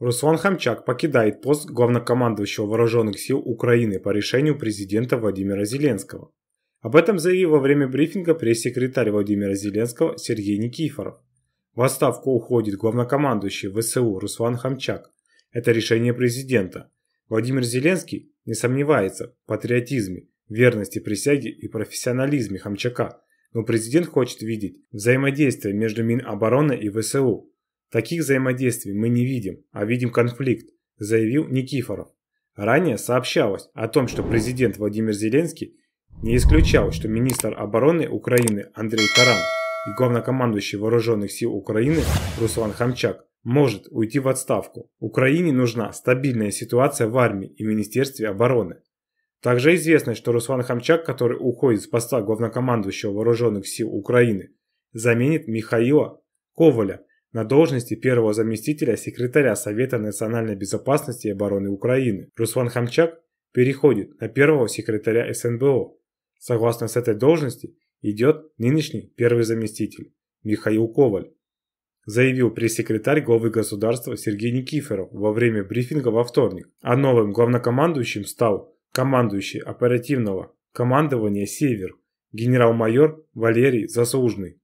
Руслан Хамчак покидает пост главнокомандующего вооруженных сил Украины по решению президента Владимира Зеленского. Об этом заявил во время брифинга пресс-секретарь Владимира Зеленского Сергей Никифоров. В отставку уходит главнокомандующий ВСУ Руслан Хамчак. Это решение президента. Владимир Зеленский не сомневается в патриотизме, верности присяге и профессионализме Хамчака, но президент хочет видеть взаимодействие между Минобороны и ВСУ, Таких взаимодействий мы не видим, а видим конфликт, заявил Никифоров. Ранее сообщалось о том, что президент Владимир Зеленский не исключал, что министр обороны Украины Андрей Таран и главнокомандующий вооруженных сил Украины Руслан Хамчак может уйти в отставку. Украине нужна стабильная ситуация в армии и Министерстве обороны. Также известно, что Руслан Хамчак, который уходит с поста главнокомандующего вооруженных сил Украины, заменит Михаила Коваля, на должности первого заместителя секретаря Совета национальной безопасности и обороны Украины. Руслан Хамчак переходит на первого секретаря СНБО. Согласно с этой должности идет нынешний первый заместитель Михаил Коваль, заявил пресс-секретарь главы государства Сергей Никифоров во время брифинга во вторник. А новым главнокомандующим стал командующий оперативного командования «Север» генерал-майор Валерий Заслужный.